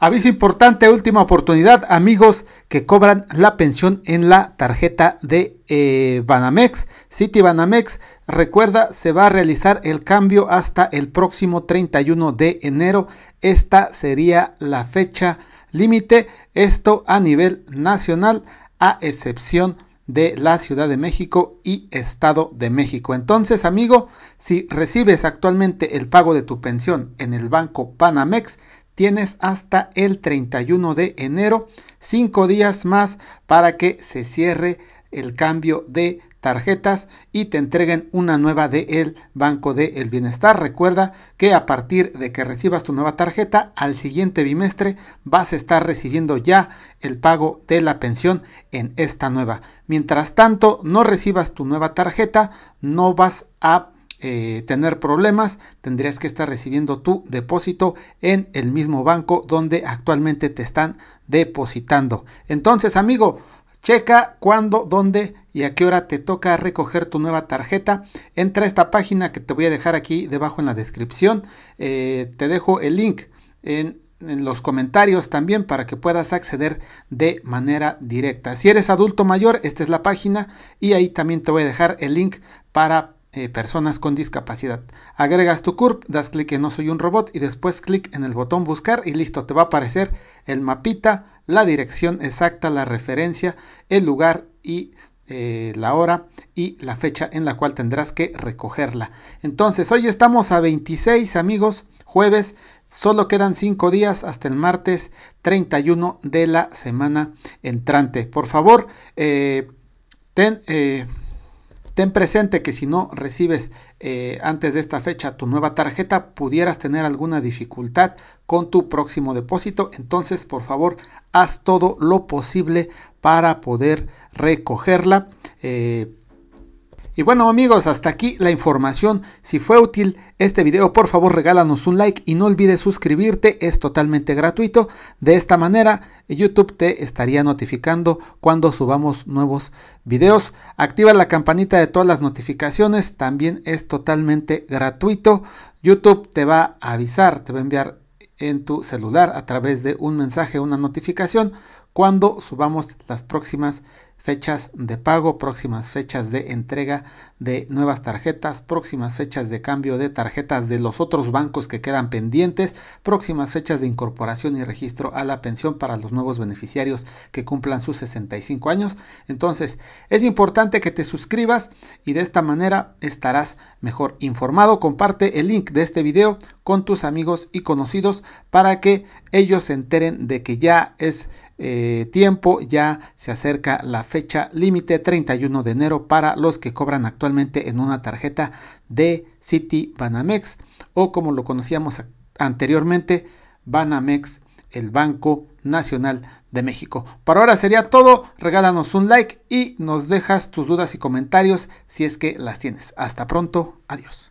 Aviso importante, última oportunidad, amigos que cobran la pensión en la tarjeta de eh, Banamex, City Banamex. Recuerda, se va a realizar el cambio hasta el próximo 31 de enero. Esta sería la fecha límite, esto a nivel nacional, a excepción de la Ciudad de México y Estado de México. Entonces, amigo, si recibes actualmente el pago de tu pensión en el banco Banamex, Tienes hasta el 31 de enero, cinco días más para que se cierre el cambio de tarjetas y te entreguen una nueva de el Banco del Bienestar. Recuerda que a partir de que recibas tu nueva tarjeta, al siguiente bimestre vas a estar recibiendo ya el pago de la pensión en esta nueva. Mientras tanto, no recibas tu nueva tarjeta, no vas a eh, tener problemas, tendrías que estar recibiendo tu depósito en el mismo banco donde actualmente te están depositando. Entonces, amigo, checa cuándo, dónde y a qué hora te toca recoger tu nueva tarjeta. Entra a esta página que te voy a dejar aquí debajo en la descripción. Eh, te dejo el link en en los comentarios también para que puedas acceder de manera directa. Si eres adulto mayor, esta es la página y ahí también te voy a dejar el link para eh, personas con discapacidad. Agregas tu CURP, das clic en No soy un robot y después clic en el botón buscar y listo, te va a aparecer el mapita, la dirección exacta, la referencia, el lugar y eh, la hora y la fecha en la cual tendrás que recogerla. Entonces, hoy estamos a 26 amigos, jueves, Solo quedan 5 días hasta el martes 31 de la semana entrante. Por favor, eh, ten, Ten presente que si no recibes eh, antes de esta fecha tu nueva tarjeta, pudieras tener alguna dificultad con tu próximo depósito. Entonces, por favor, haz todo lo posible para poder recogerla. Eh, y bueno amigos, hasta aquí la información. Si fue útil este video, por favor regálanos un like y no olvides suscribirte, es totalmente gratuito. De esta manera, YouTube te estaría notificando cuando subamos nuevos videos. Activa la campanita de todas las notificaciones, también es totalmente gratuito. YouTube te va a avisar, te va a enviar en tu celular a través de un mensaje, una notificación, cuando subamos las próximas fechas de pago, próximas fechas de entrega de nuevas tarjetas, próximas fechas de cambio de tarjetas de los otros bancos que quedan pendientes, próximas fechas de incorporación y registro a la pensión para los nuevos beneficiarios que cumplan sus 65 años. Entonces, es importante que te suscribas y de esta manera estarás mejor informado. Comparte el link de este video con tus amigos y conocidos para que ellos se enteren de que ya es eh, tiempo, ya se acerca la fecha límite 31 de enero para los que cobran actualmente en una tarjeta de City Banamex o como lo conocíamos anteriormente, Banamex, el Banco Nacional de México. para ahora sería todo, regálanos un like y nos dejas tus dudas y comentarios si es que las tienes. Hasta pronto, adiós.